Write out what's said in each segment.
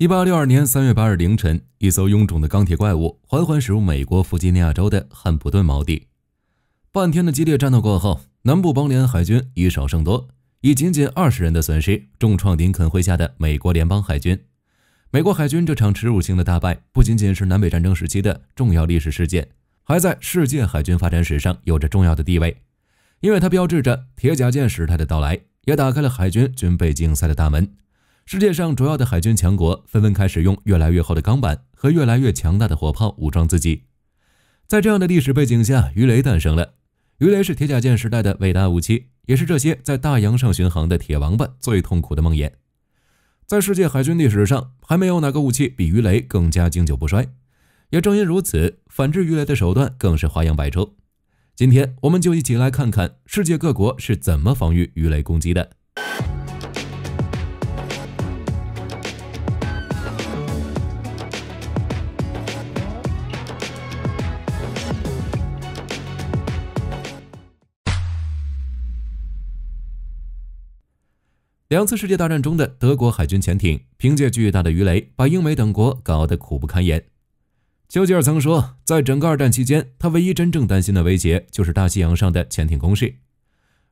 一八六二年三月八日凌晨，一艘臃肿的钢铁怪物缓缓驶入美国弗吉尼亚州的汉普顿锚地。半天的激烈战斗过后，南部邦联海军以少胜多，以仅仅二十人的损失重创林肯麾下的美国联邦海军。美国海军这场耻辱性的大败，不仅仅是南北战争时期的重要历史事件，还在世界海军发展史上有着重要的地位，因为它标志着铁甲舰时代的到来，也打开了海军军备竞赛的大门。世界上主要的海军强国纷纷开始用越来越厚的钢板和越来越强大的火炮武装自己，在这样的历史背景下，鱼雷诞生了。鱼雷是铁甲舰时代的伟大武器，也是这些在大洋上巡航的铁王八最痛苦的梦魇。在世界海军历史上，还没有哪个武器比鱼雷更加经久不衰。也正因如此，反制鱼雷的手段更是花样百出。今天，我们就一起来看看世界各国是怎么防御鱼雷攻击的。两次世界大战中的德国海军潜艇凭借巨大的鱼雷，把英美等国搞得苦不堪言。丘吉尔曾说，在整个二战期间，他唯一真正担心的威胁就是大西洋上的潜艇攻势。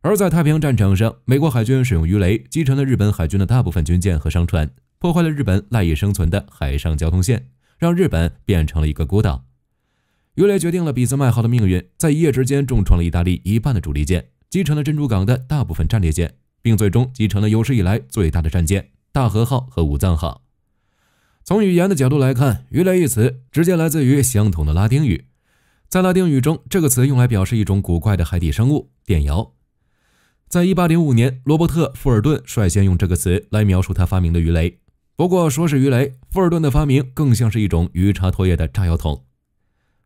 而在太平洋战场上，美国海军使用鱼雷击沉了日本海军的大部分军舰和商船，破坏了日本赖以生存的海上交通线，让日本变成了一个孤岛。鱼雷决定了俾斯麦号的命运，在一夜之间重创了意大利一半的主力舰，击沉了珍珠港的大部分战列舰。并最终集成了有史以来最大的战舰“大和号”和“武藏号”。从语言的角度来看，“鱼雷”一词直接来自于相同的拉丁语，在拉丁语中，这个词用来表示一种古怪的海底生物——电鳐。在一八零五年，罗伯特·富尔顿率先用这个词来描述他发明的鱼雷。不过，说是鱼雷，富尔顿的发明更像是一种鱼叉拖曳的炸药桶。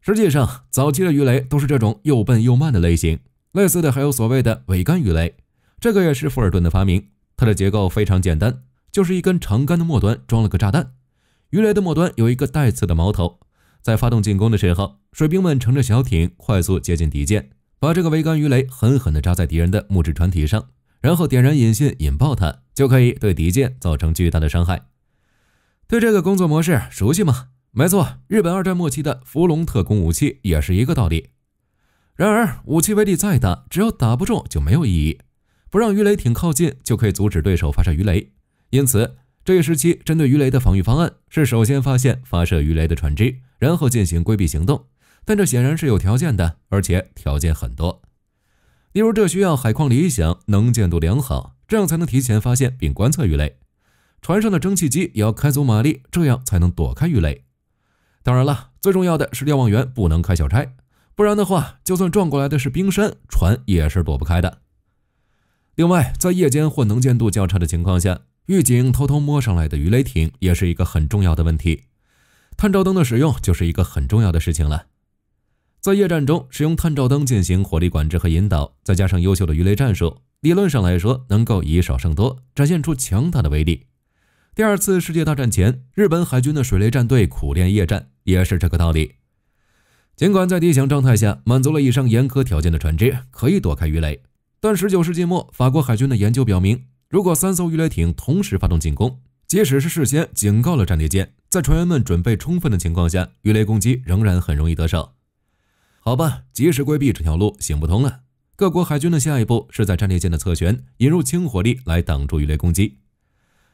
实际上，早期的鱼雷都是这种又笨又慢的类型。类似的还有所谓的桅杆鱼雷。这个也是富尔顿的发明，它的结构非常简单，就是一根长杆的末端装了个炸弹，鱼雷的末端有一个带刺的矛头，在发动进攻的时候，水兵们乘着小艇快速接近敌舰，把这个桅杆鱼雷狠狠地扎在敌人的木质船体上，然后点燃引信引爆它，就可以对敌舰造成巨大的伤害。对这个工作模式熟悉吗？没错，日本二战末期的伏龙特工武器也是一个道理。然而，武器威力再大，只要打不中就没有意义。不让鱼雷艇靠近，就可以阻止对手发射鱼雷。因此，这一时期针对鱼雷的防御方案是首先发现发射鱼雷的船只，然后进行规避行动。但这显然是有条件的，而且条件很多。例如，这需要海况理想，能见度良好，这样才能提前发现并观测鱼雷。船上的蒸汽机也要开足马力，这样才能躲开鱼雷。当然了，最重要的是瞭望员不能开小差，不然的话，就算撞过来的是冰山，船也是躲不开的。另外，在夜间或能见度较差的情况下，预警偷偷摸上来的鱼雷艇也是一个很重要的问题。探照灯的使用就是一个很重要的事情了。在夜战中，使用探照灯进行火力管制和引导，再加上优秀的鱼雷战术，理论上来说能够以少胜多，展现出强大的威力。第二次世界大战前，日本海军的水雷战队苦练夜战，也是这个道理。尽管在理想状态下，满足了以上严苛条件的船只可以躲开鱼雷。但十九世纪末，法国海军的研究表明，如果三艘鱼雷艇同时发动进攻，即使是事先警告了战列舰，在船员们准备充分的情况下，鱼雷攻击仍然很容易得手。好吧，及时规避这条路行不通了。各国海军的下一步是在战列舰的侧舷引入轻火力来挡住鱼雷攻击。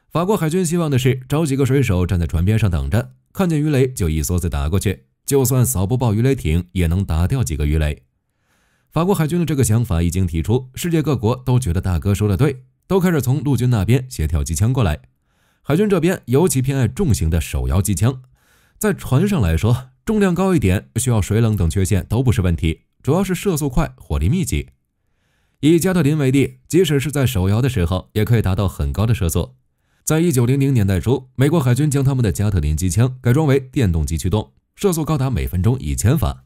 法国海军希望的是找几个水手站在船边上等着，看见鱼雷就一梭子打过去，就算扫不爆鱼雷艇，也能打掉几个鱼雷。法国海军的这个想法一经提出，世界各国都觉得大哥说的对，都开始从陆军那边协调机枪过来。海军这边尤其偏爱重型的手摇机枪，在船上来说，重量高一点、需要水冷等缺陷都不是问题，主要是射速快、火力密集。以加特林为例，即使是在手摇的时候，也可以达到很高的射速。在一九零零年代初，美国海军将他们的加特林机枪改装为电动机驱动，射速高达每分钟一千发。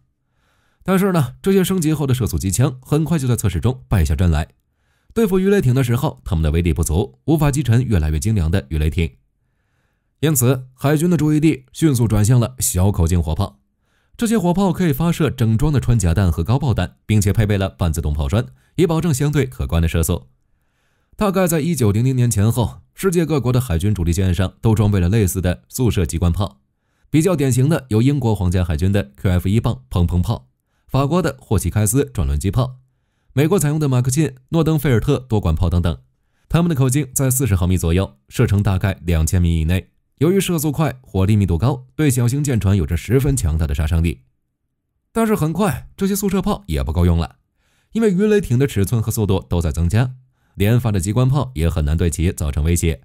但是呢，这些升级后的射速机枪很快就在测试中败下阵来。对付鱼雷艇的时候，它们的威力不足，无法击沉越来越精良的鱼雷艇。因此，海军的注意力迅速转向了小口径火炮。这些火炮可以发射整装的穿甲弹和高爆弹，并且配备了半自动炮栓，以保证相对可观的射速。大概在一九零零年前后，世界各国的海军主力舰上都装备了类似的速射机关炮。比较典型的有英国皇家海军的 QF 一磅砰砰炮。法国的霍奇开斯转轮机炮，美国采用的马克沁、诺登菲尔特多管炮等等，它们的口径在四十毫米左右，射程大概两千米以内。由于射速快、火力密度高，对小型舰船有着十分强大的杀伤力。但是很快，这些速射炮也不够用了，因为鱼雷艇的尺寸和速度都在增加，连发的机关炮也很难对其造成威胁。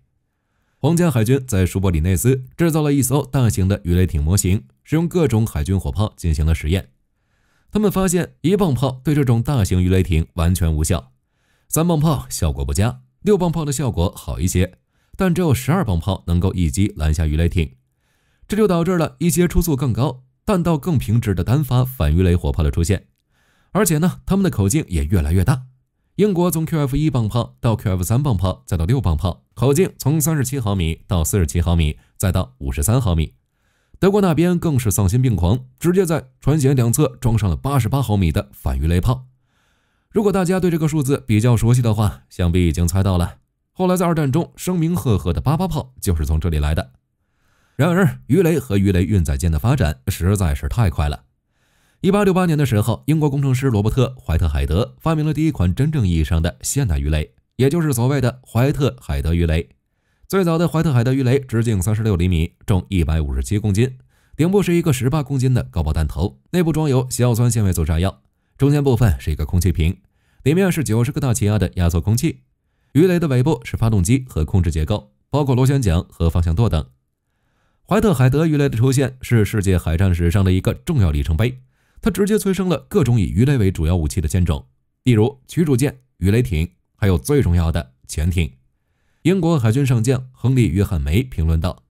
皇家海军在舒伯里内斯制造了一艘大型的鱼雷艇模型，使用各种海军火炮进行了实验。他们发现一磅炮对这种大型鱼雷艇完全无效，三磅炮效果不佳，六磅炮的效果好一些，但只有十二磅炮能够一击拦下鱼雷艇。这就导致了一些初速更高、弹道更平直的单发反鱼雷火炮的出现，而且呢，他们的口径也越来越大。英国从 QF 一磅炮到 QF 三磅炮，再到六磅炮，口径从三十七毫米到四十七毫米，再到五十三毫米。德国那边更是丧心病狂，直接在船舷两侧装上了八十八毫米的反鱼雷炮。如果大家对这个数字比较熟悉的话，想必已经猜到了。后来在二战中声名赫赫的八八炮就是从这里来的。然而，鱼雷和鱼雷运载舰的发展实在是太快了。一八六八年的时候，英国工程师罗伯特·怀特海德发明了第一款真正意义上的现代鱼雷，也就是所谓的怀特海德鱼雷。最早的怀特海德鱼雷直径三十六厘米，重一百五十七公斤，顶部是一个十八公斤的高爆弹头，内部装有硝酸纤维素炸药，中间部分是一个空气瓶，里面是九十个大气压的压缩空气。鱼雷的尾部是发动机和控制结构，包括螺旋桨和方向舵等。怀特海德鱼雷的出现是世界海战史上的一个重要里程碑，它直接催生了各种以鱼雷为主要武器的舰种，例如驱逐舰、鱼雷艇，还有最重要的潜艇。英国海军上将亨利·约翰梅评论道：“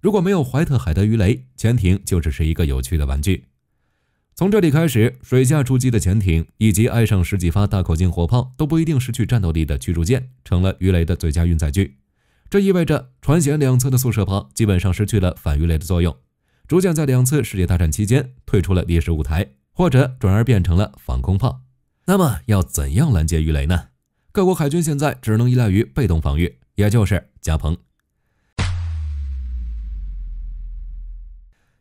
如果没有怀特海德鱼雷潜艇，就只是一个有趣的玩具。从这里开始，水下出击的潜艇以及挨上十几发大口径火炮都不一定失去战斗力的驱逐舰，成了鱼雷的最佳运载具。这意味着船舷两侧的速射炮基本上失去了反鱼雷的作用，逐渐在两次世界大战期间退出了历史舞台，或者转而变成了防空炮。那么，要怎样拦截鱼雷呢？各国海军现在只能依赖于被动防御。”也就是加蓬。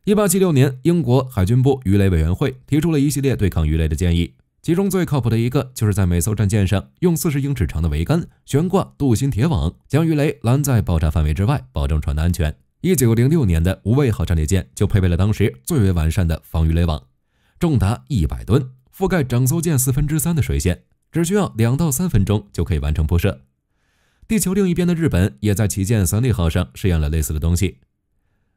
一八七六年，英国海军部鱼雷委员会提出了一系列对抗鱼雷的建议，其中最靠谱的一个就是在每艘战舰上用四十英尺长的桅杆悬挂镀锌铁网，将鱼雷拦在爆炸范围之外，保证船的安全。一九零六年的无畏号战列舰就配备了当时最为完善的防鱼雷网，重达一百吨，覆盖整艘舰四分之三的水线，只需要两到三分钟就可以完成铺设。地球另一边的日本也在旗舰三利号上试验了类似的东西。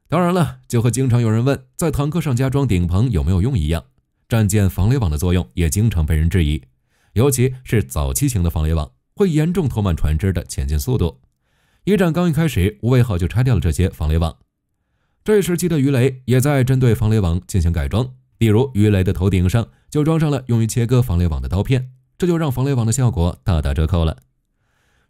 当然了，就和经常有人问在坦克上加装顶棚有没有用一样，战舰防雷网的作用也经常被人质疑。尤其是早期型的防雷网，会严重拖慢船只的前进速度。一战刚一开始，无畏号就拆掉了这些防雷网。这一时期的鱼雷也在针对防雷网进行改装，比如鱼雷的头顶上就装上了用于切割防雷网的刀片，这就让防雷网的效果大打折扣了。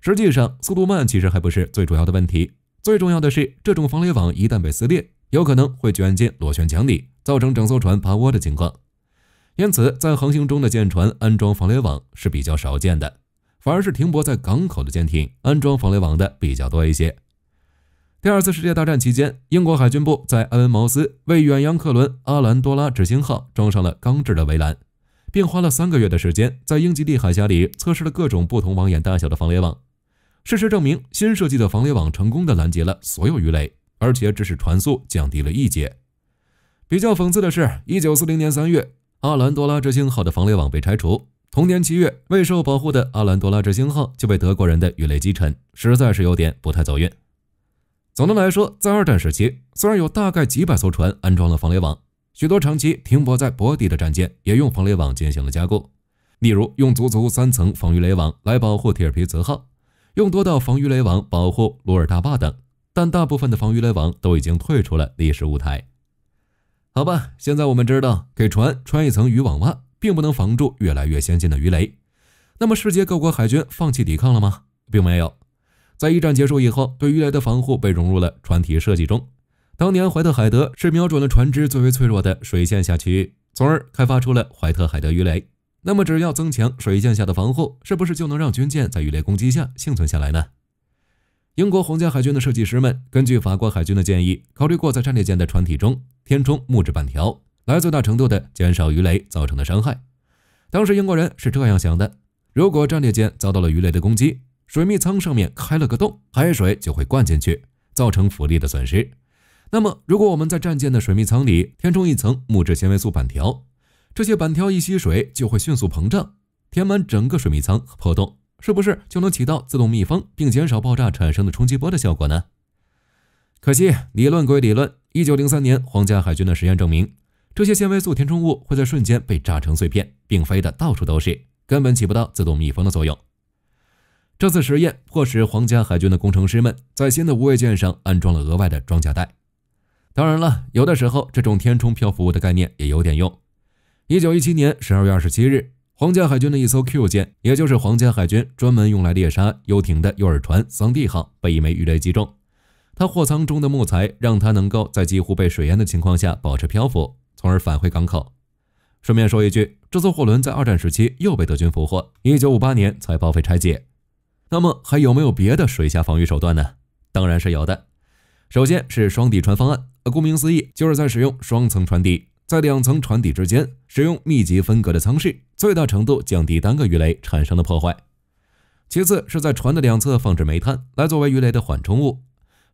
实际上，速度慢其实还不是最主要的问题，最重要的是这种防雷网一旦被撕裂，有可能会卷进螺旋桨里，造成整艘船趴窝的情况。因此，在航行中的舰船安装防雷网是比较少见的，反而是停泊在港口的舰艇安装防雷网的比较多一些。第二次世界大战期间，英国海军部在埃文茅斯为远洋客轮阿兰多拉执行号装上了钢制的围栏，并花了三个月的时间在英吉利海峡里测试了各种不同网眼大小的防雷网。事实证明，新设计的防雷网成功的拦截了所有鱼雷，而且只是船速降低了一节。比较讽刺的是，一九四零年三月，阿兰多拉之星号的防雷网被拆除。同年七月，未受保护的阿兰多拉之星号就被德国人的鱼雷击沉，实在是有点不太走运。总的来说，在二战时期，虽然有大概几百艘船安装了防雷网，许多长期停泊在泊底的战舰也用防雷网进行了加固，例如用足足三层防鱼雷网来保护铁皮泽号。用多道防鱼雷网保护鲁尔大坝等，但大部分的防鱼雷网都已经退出了历史舞台。好吧，现在我们知道给船穿一层渔网袜并不能防住越来越先进的鱼雷。那么世界各国海军放弃抵抗了吗？并没有。在一战结束以后，对鱼雷的防护被融入了船体设计中。当年怀特海德是瞄准了船只最为脆弱的水线下区域，从而开发出了怀特海德鱼雷。那么，只要增强水线下的防护，是不是就能让军舰在鱼雷攻击下幸存下来呢？英国皇家海军的设计师们根据法国海军的建议，考虑过在战列舰的船体中填充木质板条，来最大程度的减少鱼雷造成的伤害。当时英国人是这样想的：如果战列舰遭到了鱼雷的攻击，水密舱上面开了个洞，海水就会灌进去，造成浮力的损失。那么，如果我们在战舰的水密舱里填充一层木质纤维素板条，这些板条一吸水就会迅速膨胀，填满整个水密舱和破洞，是不是就能起到自动密封并减少爆炸产生的冲击波的效果呢？可惜理论归理论，一九零三年皇家海军的实验证明，这些纤维素填充物会在瞬间被炸成碎片，并飞得到处都是，根本起不到自动密封的作用。这次实验迫使皇家海军的工程师们在新的无畏舰上安装了额外的装甲带。当然了，有的时候这种填充漂浮物的概念也有点用。一九一七年十二月二十七日，皇家海军的一艘 Q 舰，也就是皇家海军专门用来猎杀游艇的诱饵船“桑蒂号”，被一枚鱼雷击中。它货舱中的木材让它能够在几乎被水淹的情况下保持漂浮，从而返回港口。顺便说一句，这艘货轮在二战时期又被德军俘获，一九五八年才报废拆解。那么，还有没有别的水下防御手段呢？当然是有的。首先是双底船方案，顾名思义，就是在使用双层船底。在两层船底之间使用密集分隔的舱室，最大程度降低单个鱼雷产生的破坏。其次是在船的两侧放置煤炭，来作为鱼雷的缓冲物。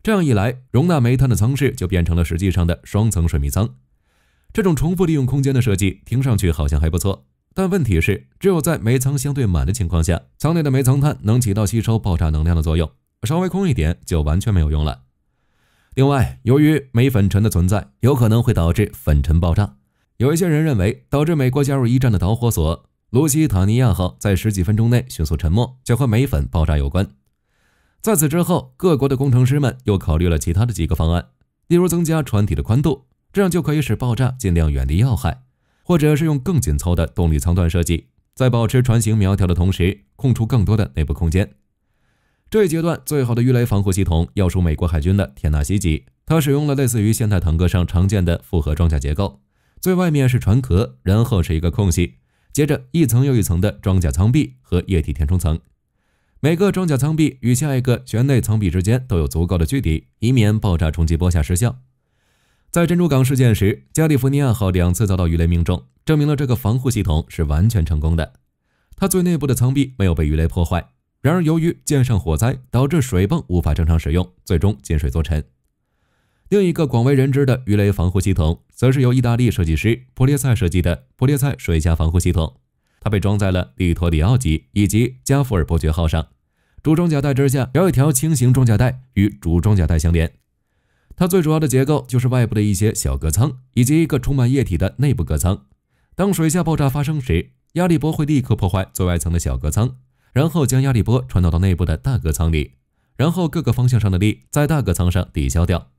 这样一来，容纳煤炭的舱室就变成了实际上的双层水密舱。这种重复利用空间的设计听上去好像还不错，但问题是，只有在煤舱相对满的情况下，舱内的煤层炭能起到吸收爆炸能量的作用。稍微空一点，就完全没有用了。另外，由于煤粉尘的存在，有可能会导致粉尘爆炸。有一些人认为，导致美国加入一战的导火索——卢西塔尼亚号在十几分钟内迅速沉没，就和煤粉爆炸有关。在此之后，各国的工程师们又考虑了其他的几个方案，例如增加船体的宽度，这样就可以使爆炸尽量远离要害；或者是用更紧凑的动力舱段设计，在保持船型苗条的同时，空出更多的内部空间。这一阶段最好的鱼雷防护系统要数美国海军的田纳西级，它使用了类似于现代坦克上常见的复合装甲结构，最外面是船壳，然后是一个空隙，接着一层又一层的装甲舱壁和液体填充层，每个装甲舱壁与下一个舷内舱壁之间都有足够的距离，以免爆炸冲击波下失效。在珍珠港事件时，加利福尼亚号两次遭到鱼雷命中，证明了这个防护系统是完全成功的，它最内部的舱壁没有被鱼雷破坏。然而，由于舰上火灾导致水泵无法正常使用，最终进水坐沉。另一个广为人知的鱼雷防护系统，则是由意大利设计师普列赛设计的普列赛水下防护系统。它被装在了利托里奥级以及加福尔伯爵号上。主装甲带之下有一条轻型装甲带与主装甲带相连。它最主要的结构就是外部的一些小隔舱以及一个充满液体的内部隔舱。当水下爆炸发生时，压力波会立刻破坏最外层的小隔舱。然后将压力波传导到内部的大隔舱里，然后各个方向上的力在大隔舱上抵消掉。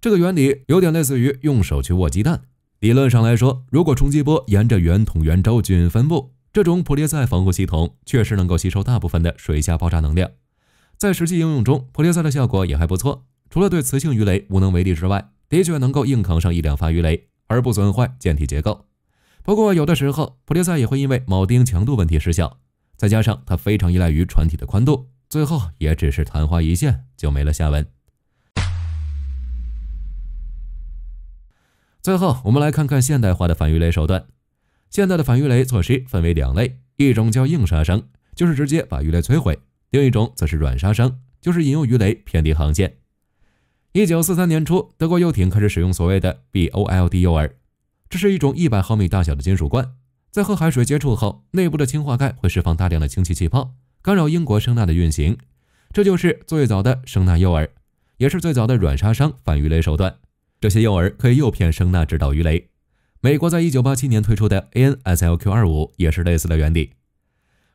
这个原理有点类似于用手去握鸡蛋。理论上来说，如果冲击波沿着圆筒圆周均匀分布，这种普列塞防护系统确实能够吸收大部分的水下爆炸能量。在实际应用中，普列塞的效果也还不错。除了对磁性鱼雷无能为力之外，的确能够硬扛上一两发鱼雷而不损坏舰体结构。不过，有的时候普列塞也会因为铆钉强度问题失效。再加上它非常依赖于船体的宽度，最后也只是昙花一现，就没了下文。最后，我们来看看现代化的反鱼雷手段。现代的反鱼雷措施分为两类：一种叫硬杀伤，就是直接把鱼雷摧毁；另一种则是软杀伤，就是引诱鱼雷偏离航线。一九四三年初，德国游艇开始使用所谓的 BOLD 诱饵，这是一种一百毫米大小的金属罐。在和海水接触后，内部的氢化钙会释放大量的氢气气泡，干扰英国声纳的运行。这就是最早的声纳诱饵，也是最早的软杀伤反鱼雷手段。这些诱饵可以诱骗声纳制导鱼雷。美国在一九八七年推出的 ANSLQ 二五也是类似的原理。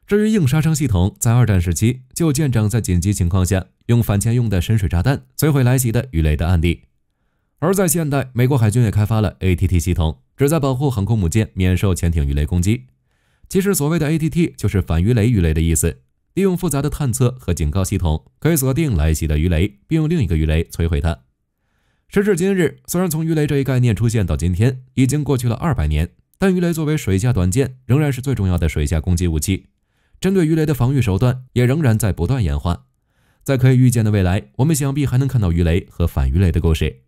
至于硬杀伤系统，在二战时期就舰长在紧急情况下用反潜用的深水炸弹摧毁来袭的鱼雷的案例。而在现代，美国海军也开发了 ATT 系统。旨在保护航空母舰免受潜艇鱼雷攻击。其实，所谓的 ATT 就是反鱼雷鱼雷的意思。利用复杂的探测和警告系统，可以锁定来袭的鱼雷，并用另一个鱼雷摧毁它。时至今日，虽然从鱼雷这一概念出现到今天已经过去了二百年，但鱼雷作为水下短剑，仍然是最重要的水下攻击武器。针对鱼雷的防御手段也仍然在不断演化。在可以预见的未来，我们想必还能看到鱼雷和反鱼雷的故事。